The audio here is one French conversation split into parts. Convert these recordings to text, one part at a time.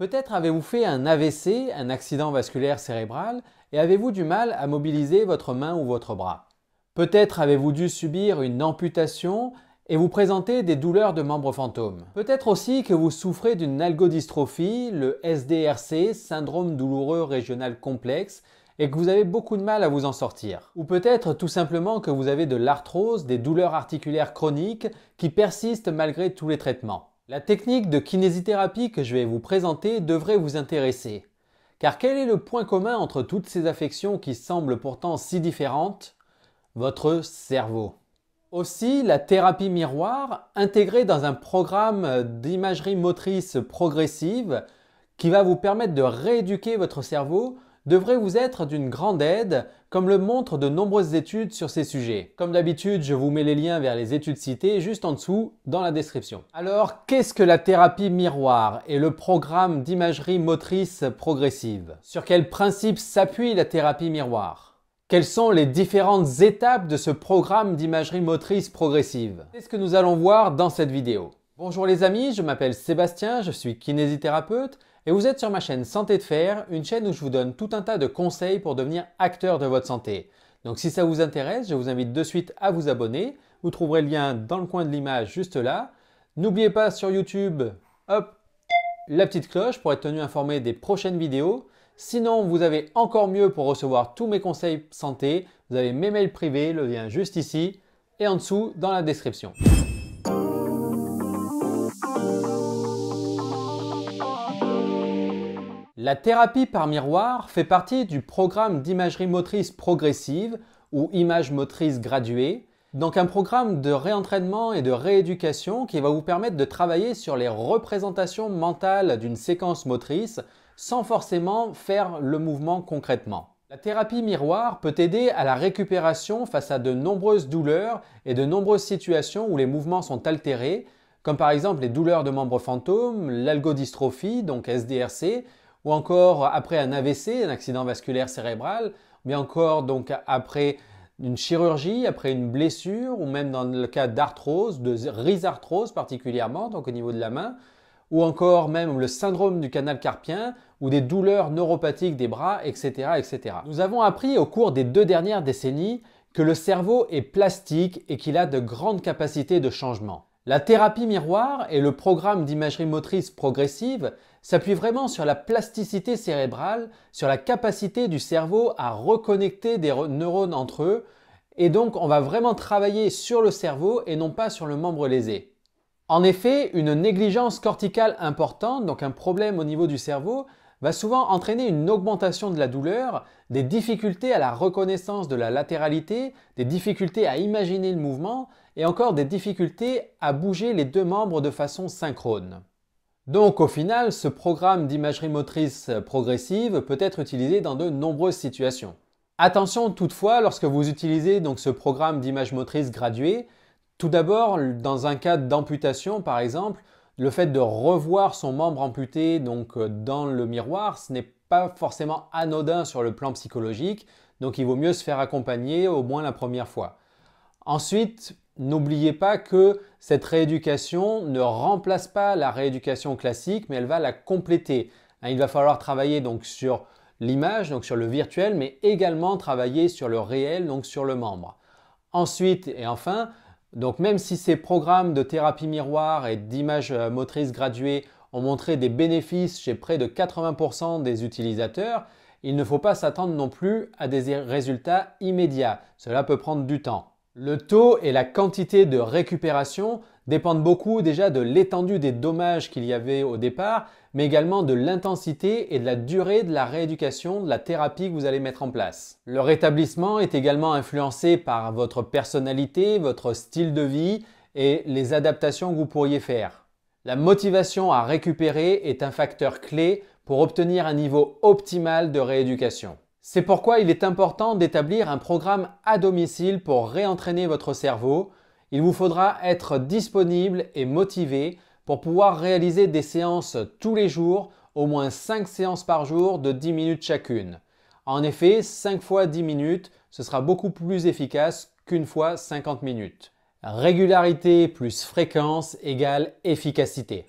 Peut-être avez-vous fait un AVC, un accident vasculaire cérébral, et avez-vous du mal à mobiliser votre main ou votre bras. Peut-être avez-vous dû subir une amputation et vous présenter des douleurs de membres fantômes. Peut-être aussi que vous souffrez d'une algodystrophie, le SDRC, syndrome douloureux régional complexe, et que vous avez beaucoup de mal à vous en sortir. Ou peut-être tout simplement que vous avez de l'arthrose, des douleurs articulaires chroniques qui persistent malgré tous les traitements. La technique de kinésithérapie que je vais vous présenter devrait vous intéresser. Car quel est le point commun entre toutes ces affections qui semblent pourtant si différentes Votre cerveau. Aussi, la thérapie miroir, intégrée dans un programme d'imagerie motrice progressive qui va vous permettre de rééduquer votre cerveau, devrait vous être d'une grande aide comme le montrent de nombreuses études sur ces sujets. Comme d'habitude, je vous mets les liens vers les études citées juste en dessous dans la description. Alors, qu'est-ce que la thérapie miroir et le programme d'imagerie motrice progressive Sur quels principes s'appuie la thérapie miroir quelles sont les différentes étapes de ce programme d'imagerie motrice progressive C'est ce que nous allons voir dans cette vidéo. Bonjour les amis, je m'appelle Sébastien, je suis kinésithérapeute et vous êtes sur ma chaîne Santé de Fer, une chaîne où je vous donne tout un tas de conseils pour devenir acteur de votre santé. Donc si ça vous intéresse, je vous invite de suite à vous abonner. Vous trouverez le lien dans le coin de l'image juste là. N'oubliez pas sur YouTube, hop, la petite cloche pour être tenu informé des prochaines vidéos. Sinon, vous avez encore mieux pour recevoir tous mes conseils santé. Vous avez mes mails privés, le lien juste ici et en dessous dans la description. La thérapie par miroir fait partie du programme d'imagerie motrice progressive ou image motrice graduée, donc un programme de réentraînement et de rééducation qui va vous permettre de travailler sur les représentations mentales d'une séquence motrice sans forcément faire le mouvement concrètement. La thérapie miroir peut aider à la récupération face à de nombreuses douleurs et de nombreuses situations où les mouvements sont altérés, comme par exemple les douleurs de membres fantômes, l'algodystrophie, donc SDRC, ou encore après un AVC, un accident vasculaire cérébral, ou encore donc après une chirurgie, après une blessure, ou même dans le cas d'arthrose, de rhizarthrose particulièrement, donc au niveau de la main, ou encore même le syndrome du canal carpien, ou des douleurs neuropathiques des bras, etc., etc. Nous avons appris au cours des deux dernières décennies que le cerveau est plastique et qu'il a de grandes capacités de changement. La thérapie miroir et le programme d'imagerie motrice progressive s'appuient vraiment sur la plasticité cérébrale, sur la capacité du cerveau à reconnecter des neurones entre eux, et donc on va vraiment travailler sur le cerveau et non pas sur le membre lésé. En effet, une négligence corticale importante, donc un problème au niveau du cerveau, va souvent entraîner une augmentation de la douleur, des difficultés à la reconnaissance de la latéralité, des difficultés à imaginer le mouvement et encore des difficultés à bouger les deux membres de façon synchrone. Donc au final, ce programme d'imagerie motrice progressive peut être utilisé dans de nombreuses situations. Attention toutefois lorsque vous utilisez donc ce programme d'image motrice graduée, tout d'abord dans un cas d'amputation par exemple, le fait de revoir son membre amputé donc euh, dans le miroir, ce n'est pas forcément anodin sur le plan psychologique, donc il vaut mieux se faire accompagner au moins la première fois. Ensuite, n'oubliez pas que cette rééducation ne remplace pas la rééducation classique, mais elle va la compléter. Hein, il va falloir travailler donc sur l'image, donc sur le virtuel, mais également travailler sur le réel, donc sur le membre. Ensuite et enfin, donc même si ces programmes de thérapie miroir et d'images euh, motrices graduées ont montré des bénéfices chez près de 80% des utilisateurs, il ne faut pas s'attendre non plus à des résultats immédiats. Cela peut prendre du temps. Le taux et la quantité de récupération dépendent beaucoup déjà de l'étendue des dommages qu'il y avait au départ mais également de l'intensité et de la durée de la rééducation de la thérapie que vous allez mettre en place. Le rétablissement est également influencé par votre personnalité, votre style de vie et les adaptations que vous pourriez faire. La motivation à récupérer est un facteur clé pour obtenir un niveau optimal de rééducation. C'est pourquoi il est important d'établir un programme à domicile pour réentraîner votre cerveau. Il vous faudra être disponible et motivé pour pouvoir réaliser des séances tous les jours, au moins 5 séances par jour de 10 minutes chacune. En effet, 5 fois 10 minutes, ce sera beaucoup plus efficace qu'une fois 50 minutes. Régularité plus fréquence égale efficacité.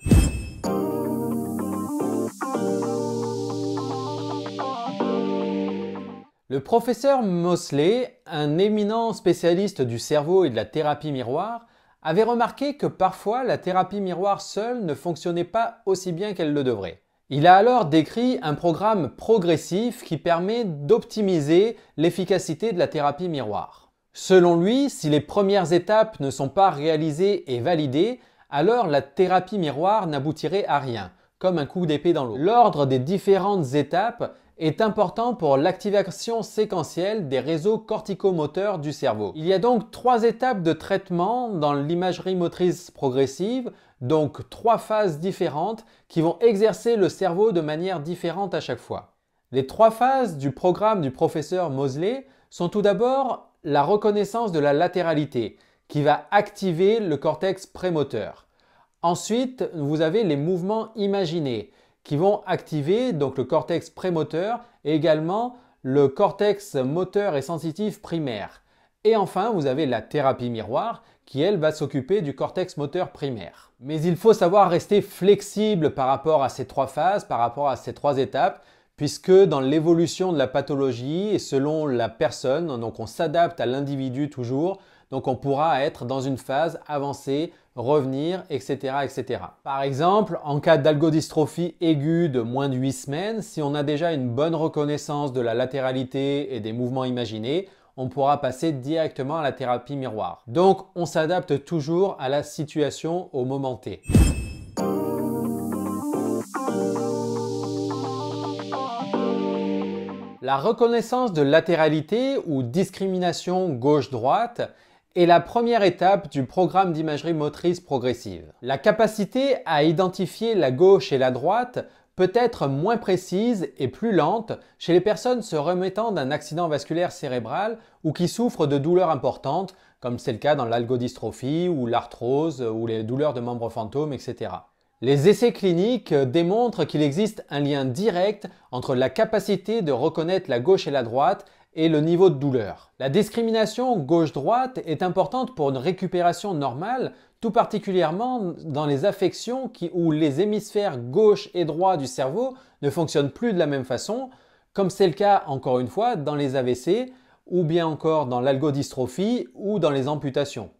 Le professeur Mosley, un éminent spécialiste du cerveau et de la thérapie miroir, avait remarqué que parfois la thérapie miroir seule ne fonctionnait pas aussi bien qu'elle le devrait. Il a alors décrit un programme progressif qui permet d'optimiser l'efficacité de la thérapie miroir. Selon lui, si les premières étapes ne sont pas réalisées et validées, alors la thérapie miroir n'aboutirait à rien, comme un coup d'épée dans l'eau. L'ordre des différentes étapes est important pour l'activation séquentielle des réseaux corticomoteurs du cerveau. Il y a donc trois étapes de traitement dans l'imagerie motrice progressive, donc trois phases différentes qui vont exercer le cerveau de manière différente à chaque fois. Les trois phases du programme du professeur Mosley sont tout d'abord la reconnaissance de la latéralité qui va activer le cortex prémoteur. Ensuite, vous avez les mouvements imaginés qui vont activer donc le cortex prémoteur et également le cortex moteur et sensitif primaire. Et enfin, vous avez la thérapie miroir qui, elle, va s'occuper du cortex moteur primaire. Mais il faut savoir rester flexible par rapport à ces trois phases, par rapport à ces trois étapes, puisque dans l'évolution de la pathologie et selon la personne, donc on s'adapte à l'individu toujours, donc on pourra être dans une phase avancée revenir, etc. etc. Par exemple, en cas d'algodystrophie aiguë de moins de 8 semaines, si on a déjà une bonne reconnaissance de la latéralité et des mouvements imaginés, on pourra passer directement à la thérapie miroir. Donc on s'adapte toujours à la situation au moment T. La reconnaissance de latéralité ou discrimination gauche-droite est la première étape du programme d'imagerie motrice progressive. La capacité à identifier la gauche et la droite peut être moins précise et plus lente chez les personnes se remettant d'un accident vasculaire cérébral ou qui souffrent de douleurs importantes, comme c'est le cas dans l'algodystrophie ou l'arthrose ou les douleurs de membres fantômes, etc. Les essais cliniques démontrent qu'il existe un lien direct entre la capacité de reconnaître la gauche et la droite et le niveau de douleur. La discrimination gauche-droite est importante pour une récupération normale, tout particulièrement dans les affections qui, où les hémisphères gauche et droit du cerveau ne fonctionnent plus de la même façon, comme c'est le cas encore une fois dans les AVC ou bien encore dans l'algodystrophie ou dans les amputations.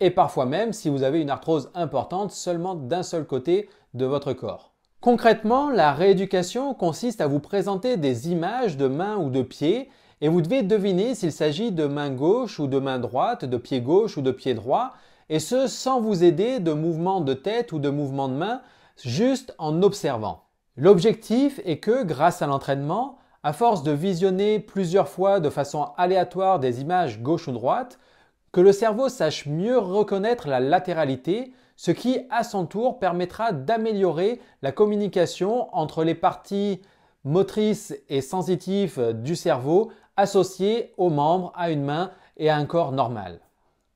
Et parfois même si vous avez une arthrose importante seulement d'un seul côté de votre corps. Concrètement, la rééducation consiste à vous présenter des images de mains ou de pieds et vous devez deviner s'il s'agit de main gauche ou de main droite, de pied gauche ou de pied droit, et ce sans vous aider de mouvements de tête ou de mouvements de main, juste en observant. L'objectif est que, grâce à l'entraînement, à force de visionner plusieurs fois de façon aléatoire des images gauche ou droite, que le cerveau sache mieux reconnaître la latéralité, ce qui à son tour permettra d'améliorer la communication entre les parties motrices et sensitives du cerveau Associé aux membres, à une main et à un corps normal.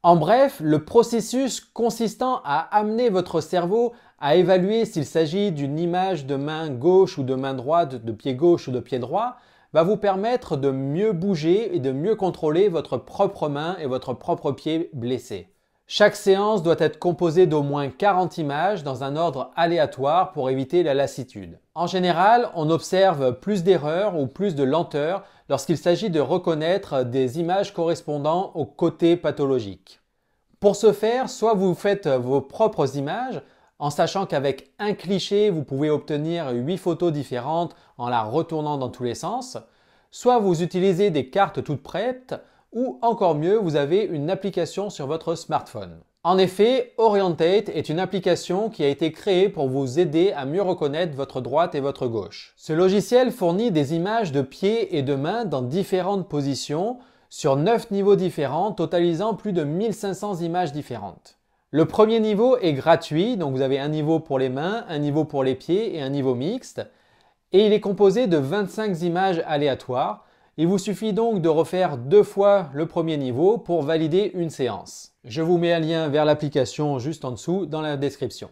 En bref, le processus consistant à amener votre cerveau à évaluer s'il s'agit d'une image de main gauche ou de main droite, de pied gauche ou de pied droit, va vous permettre de mieux bouger et de mieux contrôler votre propre main et votre propre pied blessé. Chaque séance doit être composée d'au moins 40 images dans un ordre aléatoire pour éviter la lassitude. En général, on observe plus d'erreurs ou plus de lenteur lorsqu'il s'agit de reconnaître des images correspondant au côté pathologique. Pour ce faire, soit vous faites vos propres images, en sachant qu'avec un cliché, vous pouvez obtenir 8 photos différentes en la retournant dans tous les sens, soit vous utilisez des cartes toutes prêtes, ou encore mieux, vous avez une application sur votre smartphone. En effet, Orientate est une application qui a été créée pour vous aider à mieux reconnaître votre droite et votre gauche. Ce logiciel fournit des images de pieds et de mains dans différentes positions, sur 9 niveaux différents, totalisant plus de 1500 images différentes. Le premier niveau est gratuit, donc vous avez un niveau pour les mains, un niveau pour les pieds et un niveau mixte, et il est composé de 25 images aléatoires, il vous suffit donc de refaire deux fois le premier niveau pour valider une séance. Je vous mets un lien vers l'application juste en dessous dans la description.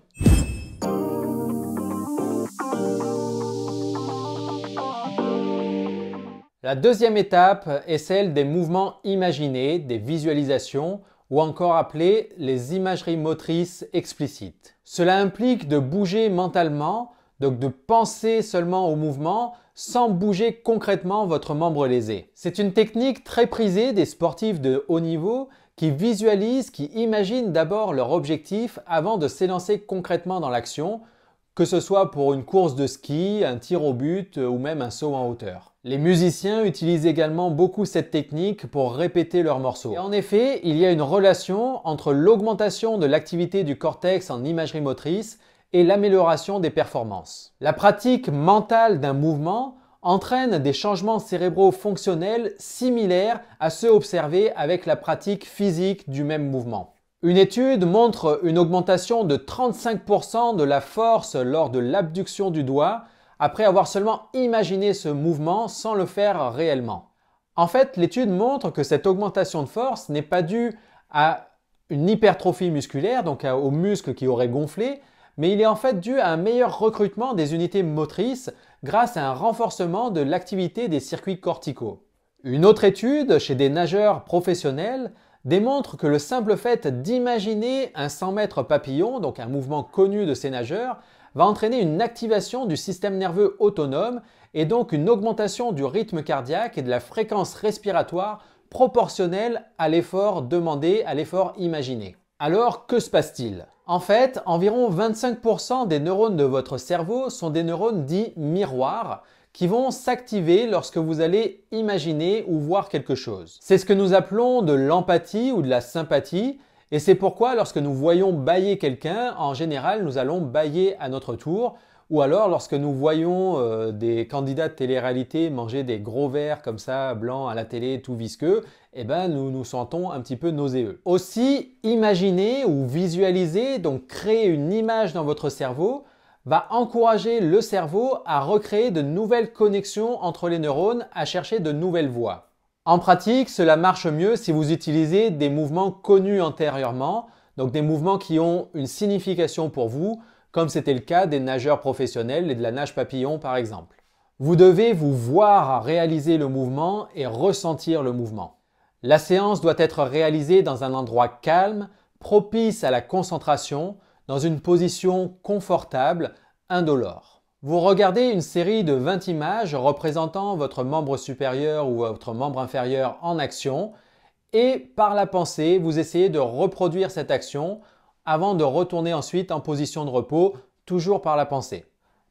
La deuxième étape est celle des mouvements imaginés, des visualisations ou encore appelées les imageries motrices explicites. Cela implique de bouger mentalement donc de penser seulement au mouvement sans bouger concrètement votre membre lésé. C'est une technique très prisée des sportifs de haut niveau qui visualisent, qui imaginent d'abord leur objectif avant de s'élancer concrètement dans l'action, que ce soit pour une course de ski, un tir au but euh, ou même un saut en hauteur. Les musiciens utilisent également beaucoup cette technique pour répéter leurs morceaux. Et en effet, il y a une relation entre l'augmentation de l'activité du cortex en imagerie motrice et l'amélioration des performances. La pratique mentale d'un mouvement entraîne des changements cérébraux fonctionnels similaires à ceux observés avec la pratique physique du même mouvement. Une étude montre une augmentation de 35% de la force lors de l'abduction du doigt après avoir seulement imaginé ce mouvement sans le faire réellement. En fait, l'étude montre que cette augmentation de force n'est pas due à une hypertrophie musculaire, donc aux muscles qui auraient gonflé, mais il est en fait dû à un meilleur recrutement des unités motrices grâce à un renforcement de l'activité des circuits corticaux. Une autre étude chez des nageurs professionnels démontre que le simple fait d'imaginer un 100 mètres papillon, donc un mouvement connu de ces nageurs, va entraîner une activation du système nerveux autonome et donc une augmentation du rythme cardiaque et de la fréquence respiratoire proportionnelle à l'effort demandé, à l'effort imaginé. Alors que se passe-t-il en fait, environ 25% des neurones de votre cerveau sont des neurones dits miroirs qui vont s'activer lorsque vous allez imaginer ou voir quelque chose. C'est ce que nous appelons de l'empathie ou de la sympathie, et c'est pourquoi lorsque nous voyons bailler quelqu'un, en général, nous allons bailler à notre tour, ou alors lorsque nous voyons euh, des candidats de télé-réalité manger des gros verres comme ça, blancs à la télé, tout visqueux, eh bien nous nous sentons un petit peu nauséeux. Aussi, imaginer ou visualiser, donc créer une image dans votre cerveau, va encourager le cerveau à recréer de nouvelles connexions entre les neurones, à chercher de nouvelles voies. En pratique, cela marche mieux si vous utilisez des mouvements connus antérieurement, donc des mouvements qui ont une signification pour vous, comme c'était le cas des nageurs professionnels et de la nage papillon par exemple. Vous devez vous voir réaliser le mouvement et ressentir le mouvement. La séance doit être réalisée dans un endroit calme, propice à la concentration, dans une position confortable, indolore. Vous regardez une série de 20 images représentant votre membre supérieur ou votre membre inférieur en action et par la pensée, vous essayez de reproduire cette action avant de retourner ensuite en position de repos, toujours par la pensée.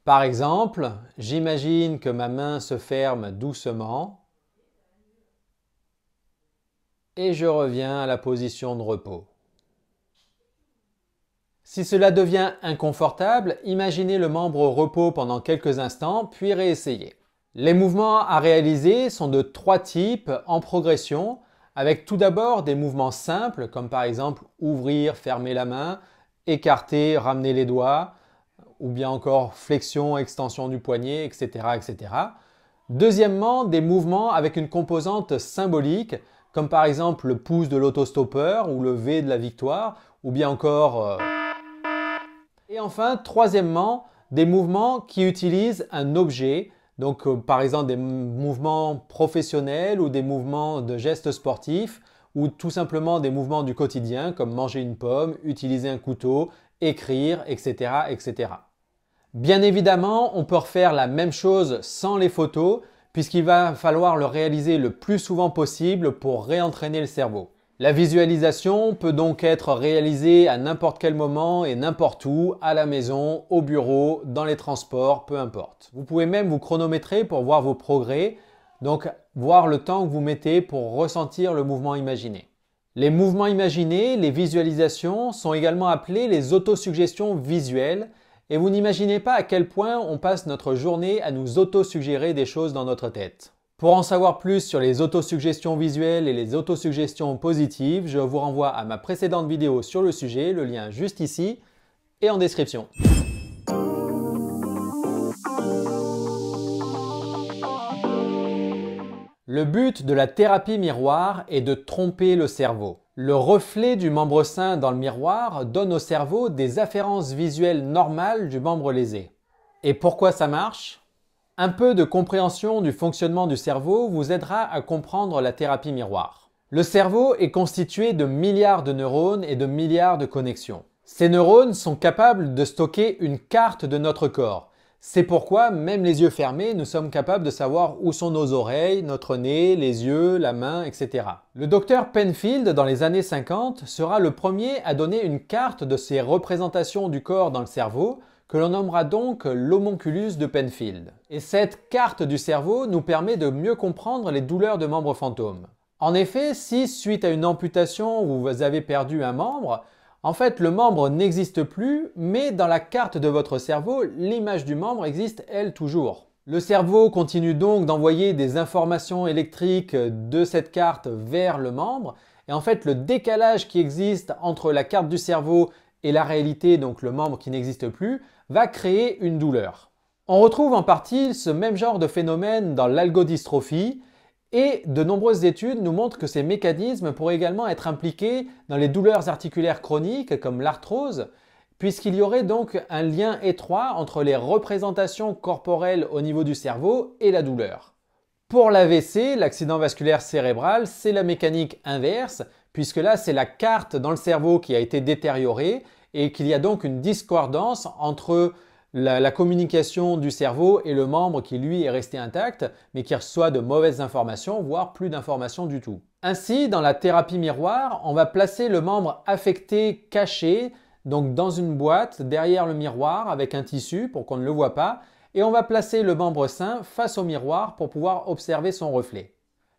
Par exemple, j'imagine que ma main se ferme doucement et je reviens à la position de repos. Si cela devient inconfortable, imaginez le membre au repos pendant quelques instants, puis réessayez. Les mouvements à réaliser sont de trois types en progression, avec tout d'abord des mouvements simples, comme par exemple ouvrir, fermer la main, écarter, ramener les doigts, ou bien encore flexion, extension du poignet, etc. etc. Deuxièmement, des mouvements avec une composante symbolique, comme par exemple le pouce de l'autostoppeur ou le V de la victoire, ou bien encore... Euh. Et enfin, troisièmement, des mouvements qui utilisent un objet, donc euh, par exemple des mouvements professionnels ou des mouvements de gestes sportifs, ou tout simplement des mouvements du quotidien comme manger une pomme, utiliser un couteau, écrire, etc. etc. Bien évidemment, on peut refaire la même chose sans les photos, puisqu'il va falloir le réaliser le plus souvent possible pour réentraîner le cerveau. La visualisation peut donc être réalisée à n'importe quel moment et n'importe où, à la maison, au bureau, dans les transports, peu importe. Vous pouvez même vous chronométrer pour voir vos progrès, donc voir le temps que vous mettez pour ressentir le mouvement imaginé. Les mouvements imaginés, les visualisations, sont également appelés les autosuggestions visuelles, et vous n'imaginez pas à quel point on passe notre journée à nous auto-suggérer des choses dans notre tête. Pour en savoir plus sur les autosuggestions visuelles et les autosuggestions positives, je vous renvoie à ma précédente vidéo sur le sujet, le lien juste ici et en description. Le but de la thérapie miroir est de tromper le cerveau. Le reflet du membre sain dans le miroir donne au cerveau des afférences visuelles normales du membre lésé. Et pourquoi ça marche Un peu de compréhension du fonctionnement du cerveau vous aidera à comprendre la thérapie miroir. Le cerveau est constitué de milliards de neurones et de milliards de connexions. Ces neurones sont capables de stocker une carte de notre corps c'est pourquoi, même les yeux fermés, nous sommes capables de savoir où sont nos oreilles, notre nez, les yeux, la main, etc. Le docteur Penfield, dans les années 50, sera le premier à donner une carte de ces représentations du corps dans le cerveau, que l'on nommera donc l'homunculus de Penfield. Et cette carte du cerveau nous permet de mieux comprendre les douleurs de membres fantômes. En effet, si suite à une amputation vous avez perdu un membre, en fait, le membre n'existe plus, mais dans la carte de votre cerveau, l'image du membre existe, elle, toujours. Le cerveau continue donc d'envoyer des informations électriques de cette carte vers le membre, et en fait, le décalage qui existe entre la carte du cerveau et la réalité, donc le membre qui n'existe plus, va créer une douleur. On retrouve en partie ce même genre de phénomène dans l'algodystrophie, et de nombreuses études nous montrent que ces mécanismes pourraient également être impliqués dans les douleurs articulaires chroniques comme l'arthrose, puisqu'il y aurait donc un lien étroit entre les représentations corporelles au niveau du cerveau et la douleur. Pour l'AVC, l'accident vasculaire cérébral, c'est la mécanique inverse, puisque là c'est la carte dans le cerveau qui a été détériorée et qu'il y a donc une discordance entre la, communication du cerveau et le membre qui lui est resté intact, mais qui reçoit de mauvaises informations, voire plus d'informations du tout. Ainsi, dans la thérapie miroir, on va placer le membre affecté caché, donc dans une boîte, derrière le miroir, avec un tissu pour qu'on ne le voit pas, et on va placer le membre sain face au miroir pour pouvoir observer son reflet.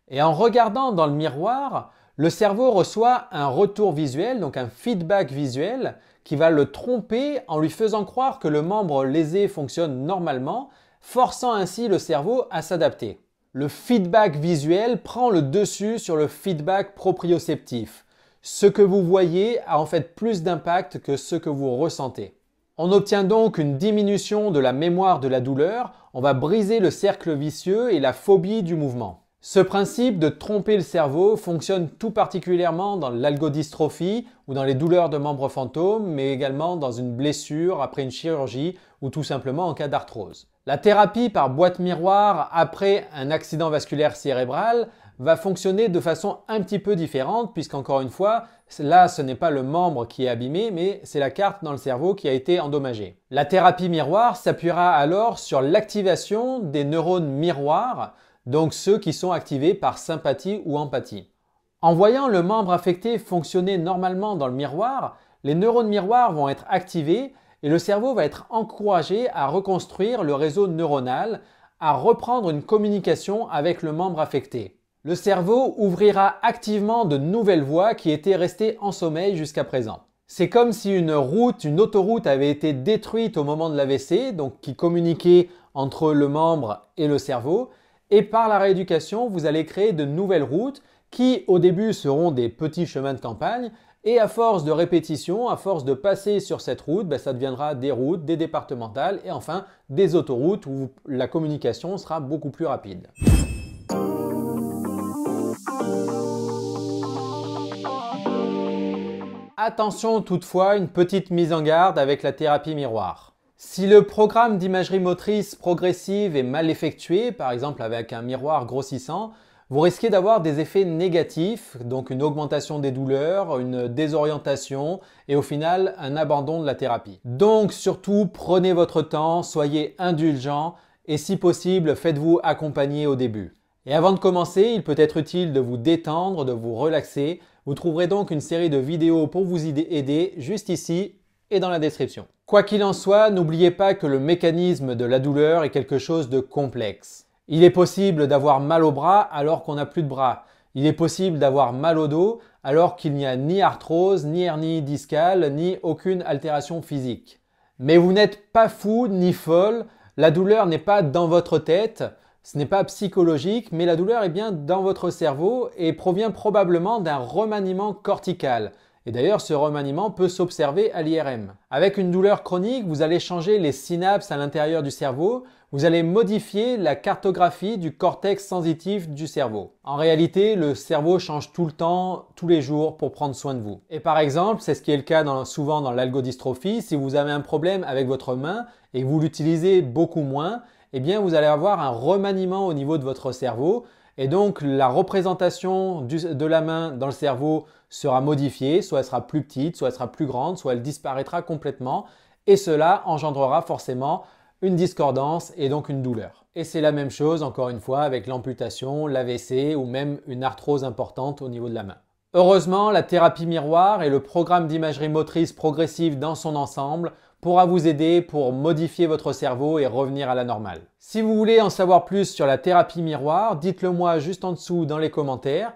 Et en regardant dans le miroir, le cerveau reçoit un retour visuel, donc un feedback visuel, qui va le tromper en lui faisant croire que le membre lésé fonctionne normalement, forçant ainsi le cerveau à s'adapter. Le feedback visuel prend le dessus sur le feedback proprioceptif. Ce que vous voyez a en fait plus d'impact que ce que vous ressentez. On obtient donc une diminution de la mémoire de la douleur, on va briser le cercle vicieux et la phobie du mouvement. Ce principe de tromper le cerveau fonctionne tout particulièrement dans l'algodystrophie ou dans les douleurs de membres fantômes, mais également dans une blessure après une chirurgie ou tout simplement en cas d'arthrose. La thérapie par boîte miroir après un accident vasculaire cérébral va fonctionner de façon un petit peu différente, puisqu'encore une fois, là, ce n'est pas le membre qui est abîmé, mais c'est la carte dans le cerveau qui a été endommagée. La thérapie miroir s'appuiera alors sur l'activation des neurones miroirs donc ceux qui sont activés par sympathie ou empathie. En voyant le membre affecté fonctionner normalement dans le miroir, les neurones miroirs vont être activés et le cerveau va être encouragé à reconstruire le réseau neuronal, à reprendre une communication avec le membre affecté. Le cerveau ouvrira activement de nouvelles voies qui étaient restées en sommeil jusqu'à présent. C'est comme si une route, une autoroute avait été détruite au moment de l'AVC, donc qui communiquait entre le membre et le cerveau, et par la rééducation, vous allez créer de nouvelles routes qui au début seront des petits chemins de campagne, et à force de répétition, à force de passer sur cette route, ben, ça deviendra des routes, des départementales et enfin des autoroutes où la communication sera beaucoup plus rapide. Attention toutefois, une petite mise en garde avec la thérapie miroir. Si le programme d'imagerie motrice progressive est mal effectué, par exemple avec un miroir grossissant, vous risquez d'avoir des effets négatifs, donc une augmentation des douleurs, une désorientation et au final un abandon de la thérapie. Donc surtout, prenez votre temps, soyez indulgent et si possible, faites-vous accompagner au début. Et avant de commencer, il peut être utile de vous détendre, de vous relaxer. Vous trouverez donc une série de vidéos pour vous aider juste ici et dans la description. Quoi qu'il en soit, n'oubliez pas que le mécanisme de la douleur est quelque chose de complexe. Il est possible d'avoir mal au bras alors qu'on n'a plus de bras. Il est possible d'avoir mal au dos alors qu'il n'y a ni arthrose, ni hernie discale, ni aucune altération physique. Mais vous n'êtes pas fou ni folle, la douleur n'est pas dans votre tête, ce n'est pas psychologique, mais la douleur est bien dans votre cerveau et provient probablement d'un remaniement cortical, et d'ailleurs, ce remaniement peut s'observer à l'IRM. Avec une douleur chronique, vous allez changer les synapses à l'intérieur du cerveau, vous allez modifier la cartographie du cortex sensitif du cerveau. En réalité, le cerveau change tout le temps, tous les jours, pour prendre soin de vous. Et par exemple, c'est ce qui est le cas souvent dans l'algodystrophie, si vous avez un problème avec votre main et que vous l'utilisez beaucoup moins, eh bien vous allez avoir un remaniement au niveau de votre cerveau, et donc la représentation de la main dans le cerveau sera modifiée, soit elle sera plus petite, soit elle sera plus grande, soit elle disparaîtra complètement, et cela engendrera forcément une discordance et donc une douleur. Et c'est la même chose, encore une fois, avec l'amputation, l'AVC ou même une arthrose importante au niveau de la main. Heureusement, la thérapie miroir et le programme d'imagerie motrice progressive dans son ensemble pourra vous aider pour modifier votre cerveau et revenir à la normale. Si vous voulez en savoir plus sur la thérapie miroir, dites-le moi juste en dessous dans les commentaires.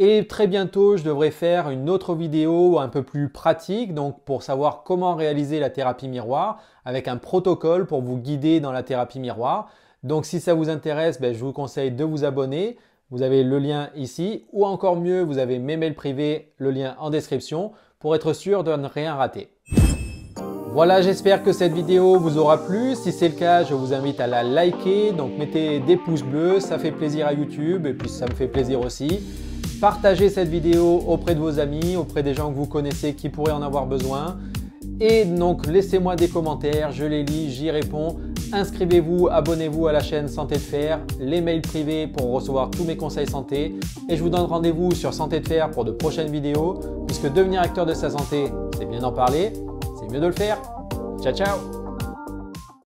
Et très bientôt, je devrais faire une autre vidéo un peu plus pratique, donc pour savoir comment réaliser la thérapie miroir, avec un protocole pour vous guider dans la thérapie miroir. Donc si ça vous intéresse, ben, je vous conseille de vous abonner. Vous avez le lien ici, ou encore mieux, vous avez mes mails privés, le lien en description, pour être sûr de ne rien rater. Voilà, j'espère que cette vidéo vous aura plu. Si c'est le cas, je vous invite à la liker. Donc mettez des pouces bleus, ça fait plaisir à YouTube et puis ça me fait plaisir aussi. Partagez cette vidéo auprès de vos amis, auprès des gens que vous connaissez qui pourraient en avoir besoin. Et donc laissez-moi des commentaires, je les lis, j'y réponds. Inscrivez-vous, abonnez-vous à la chaîne Santé de Fer, les mails privés pour recevoir tous mes conseils santé. Et je vous donne rendez-vous sur Santé de Fer pour de prochaines vidéos, puisque devenir acteur de sa santé, c'est bien d'en parler, c'est mieux de le faire. Ciao ciao